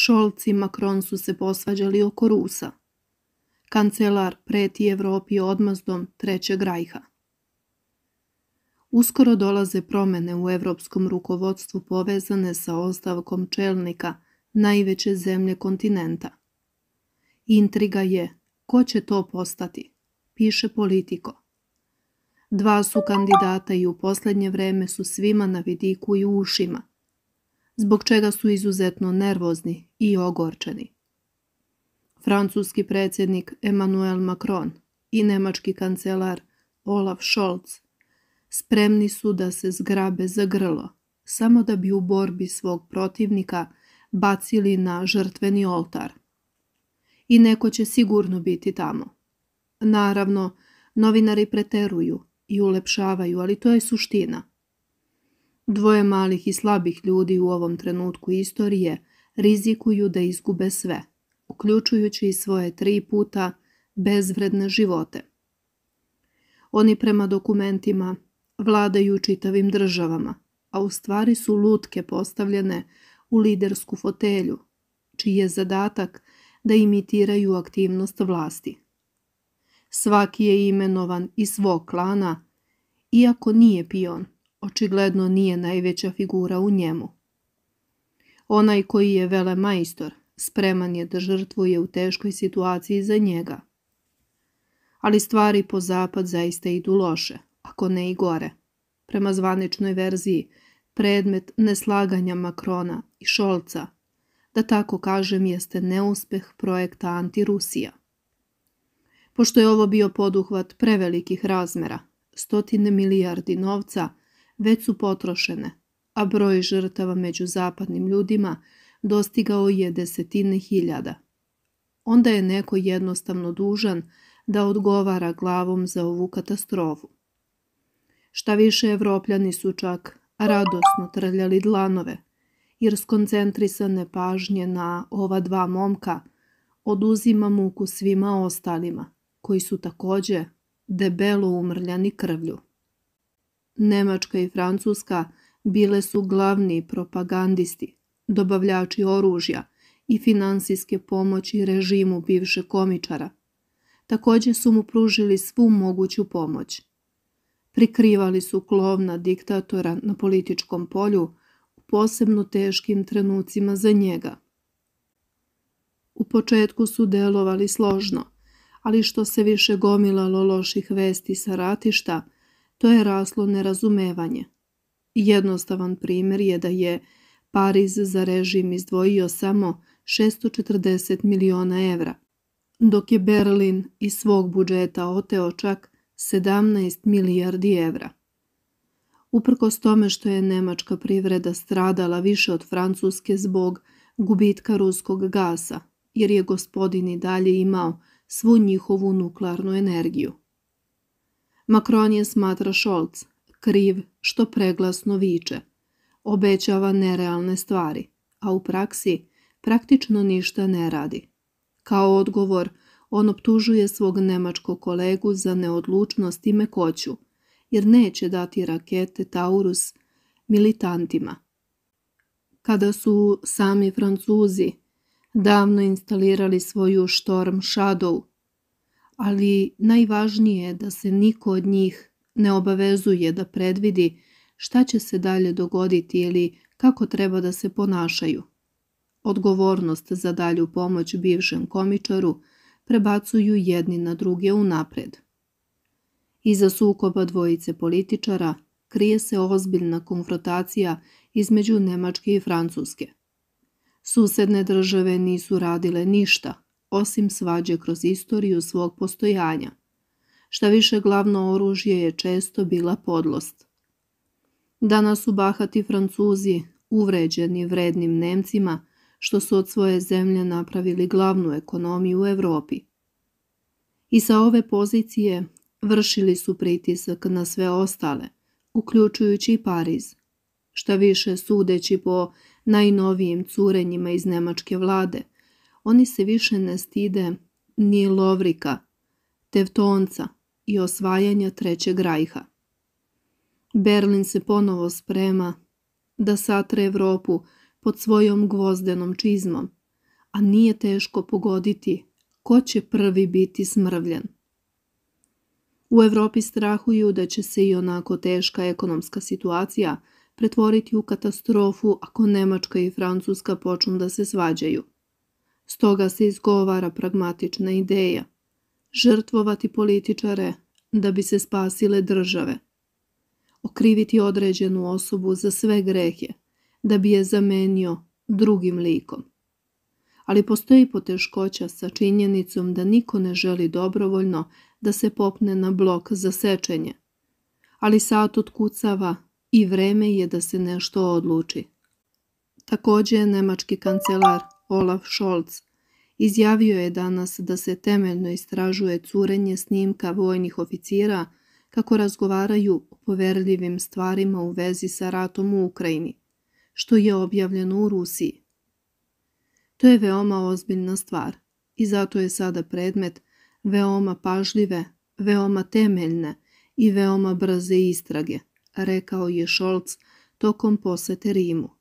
Šolc i Makron su se posvađali oko Rusa. Kancelar preti Evropi odmazdom Trećeg rajha. Uskoro dolaze promene u evropskom rukovodstvu povezane sa ostavkom čelnika najveće zemlje kontinenta. Intriga je ko će to postati, piše politiko. Dva su kandidata i u posljednje vreme su svima na vidiku i ušima, zbog čega su izuzetno nervozni i ogorčeni. Francuski predsjednik Emmanuel Macron i nemački kancelar Olaf Scholz spremni su da se zgrabe za grlo, samo da bi u borbi svog protivnika bacili na žrtveni oltar. I neko će sigurno biti tamo. Naravno, novinari preteruju i ulepšavaju, ali to je suština. Dvoje malih i slabih ljudi u ovom trenutku istorije rizikuju da izgube sve, uključujući i svoje tri puta bezvredne živote. Oni prema dokumentima vladaju čitavim državama, a u stvari su lutke postavljene u lidersku fotelju, čiji je zadatak da imitiraju aktivnost vlasti. Svaki je imenovan iz svog klana, iako nije pion – očigledno nije najveća figura u njemu. Onaj koji je vele majstor, spreman je da žrtvuje u teškoj situaciji za njega. Ali stvari po zapad zaista idu loše, ako ne i gore. Prema zvaničnoj verziji, predmet neslaganja Makrona i Šolca, da tako kažem, jeste neuspeh projekta Antirusija. Pošto je ovo bio poduhvat prevelikih razmera, stotine milijardi novca već su potrošene, a broj žrtava među zapadnim ljudima dostigao je desetine hiljada. Onda je neko jednostavno dužan da odgovara glavom za ovu katastrofu. Šta više, evropljani su čak radosno trljali dlanove, jer skoncentrisane pažnje na ova dva momka oduzima muku svima ostalima, koji su takođe debelo umrljani krvlju. Nemačka i Francuska bile su glavni propagandisti, dobavljači oružja i finansijske pomoći režimu bivše komičara. Također su mu pružili svu moguću pomoć. Prikrivali su klovna diktatora na političkom polju u posebno teškim trenucima za njega. U početku su delovali složno, ali što se više gomilalo loših vesti sa ratišta, to je raslo nerazumevanje. Jednostavan primjer je da je Pariz za režim izdvojio samo 640 miliona evra, dok je Berlin iz svog budžeta oteo čak 17 milijardi evra. Uprkos tome što je nemačka privreda stradala više od francuske zbog gubitka ruskog gasa, jer je gospodin i dalje imao svu njihovu nuklearnu energiju. Makron je smatra Šolc kriv što preglasno viče, obećava nerealne stvari, a u praksi praktično ništa ne radi. Kao odgovor, on optužuje svog nemačkog kolegu za neodlučnost i mekoću, jer neće dati rakete Taurus militantima. Kada su sami Francuzi davno instalirali svoju Storm Shadow ali najvažnije je da se niko od njih ne obavezuje da predvidi šta će se dalje dogoditi ili kako treba da se ponašaju. Odgovornost za dalju pomoć bivšem komičaru prebacuju jedni na druge unapred. Iza sukoba dvojice političara krije se ozbiljna konfrontacija između Nemačke i Francuske. Susedne države nisu radile ništa osim svađe kroz istoriju svog postojanja. Šta više glavno oružje je često bila podlost. Danas su bahati Francuzi, uvređeni vrednim Nemcima, što su od svoje zemlje napravili glavnu ekonomiju u Evropi. I sa ove pozicije vršili su pritisak na sve ostale, uključujući i Pariz. Šta više sudeći po najnovijim curenjima iz nemačke vlade – Oni se više ne stide ni Lovrika, Tevtonca i osvajanja Trećeg rajha. Berlin se ponovo sprema da satre Evropu pod svojom gvozdenom čizmom, a nije teško pogoditi ko će prvi biti smrvljen. U Evropi strahuju da će se i onako teška ekonomska situacija pretvoriti u katastrofu ako Nemačka i Francuska počnu da se svađaju. Stoga se izgovara pragmatična ideja žrtvovati političare da bi se spasile države, okriviti određenu osobu za sve grehe da bi je zamenio drugim likom. Ali postoji poteškoća sa činjenicom da niko ne želi dobrovoljno da se popne na blok za sečenje, ali sat otkucava i vreme je da se nešto odluči. Takođe je nemački kancelar Olaf Scholz izjavio je danas da se temeljno istražuje curenje snimka vojnih oficira kako razgovaraju o poverljivim stvarima u vezi sa ratom u Ukrajini, što je objavljeno u Rusiji. To je veoma ozbiljna stvar i zato je sada predmet veoma pažljive, veoma temeljne i veoma brze istrage, rekao je Scholz tokom posete Rimu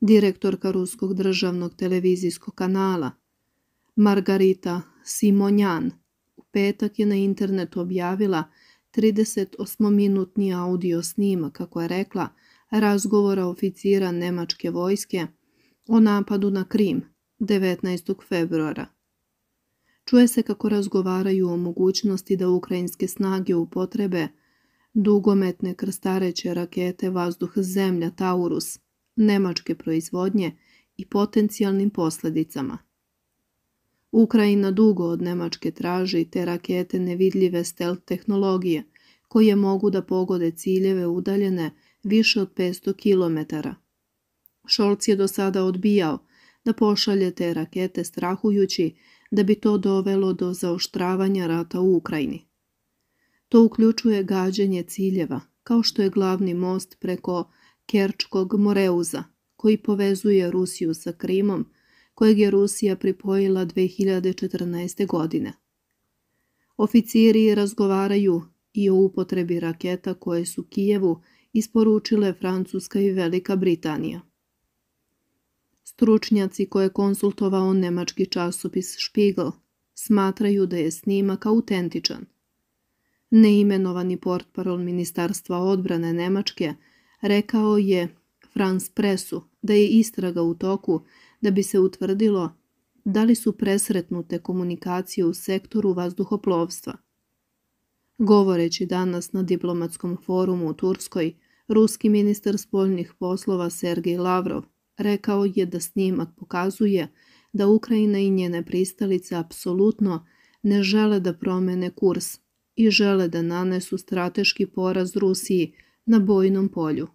direktorka Ruskog državnog televizijskog kanala, Margarita Simonjan, u petak je na internetu objavila 38-minutni audio snima, kako je rekla, razgovora oficira nemačke vojske o napadu na Krim 19. februara. Čuje se kako razgovaraju o mogućnosti da ukrajinske snage upotrebe dugometne krstareće rakete vazduh-zemlja Taurus – nemačke proizvodnje i potencijalnim posledicama. Ukrajina dugo od Nemačke traži te rakete nevidljive stealth tehnologije, koje mogu da pogode ciljeve udaljene više od 500 km. Šolc je do sada odbijao da pošalje te rakete strahujući da bi to dovelo do zaoštravanja rata u Ukrajini. To uključuje gađenje ciljeva, kao što je glavni most preko Kerčkog Moreuza, koji povezuje Rusiju sa Krimom, kojeg je Rusija pripojila 2014. godine. Oficiri razgovaraju i o upotrebi raketa koje su Kijevu isporučile Francuska i Velika Britanija. Stručnjaci koje je konsultovao nemački časopis Spiegel smatraju da je snimak autentičan. Neimenovani portparol Ministarstva odbrane Nemačke – Rekao je Franz Presu da je istraga u toku da bi se utvrdilo da li su presretnute komunikacije u sektoru vazduhoplovstva. Govoreći danas na diplomatskom forumu u Turskoj, ruski ministar spoljnih poslova Sergej Lavrov rekao je da snimak pokazuje da Ukrajina i njene pristalice apsolutno ne žele da promene kurs i žele da nanesu strateški poraz Rusiji Na boa e num polho.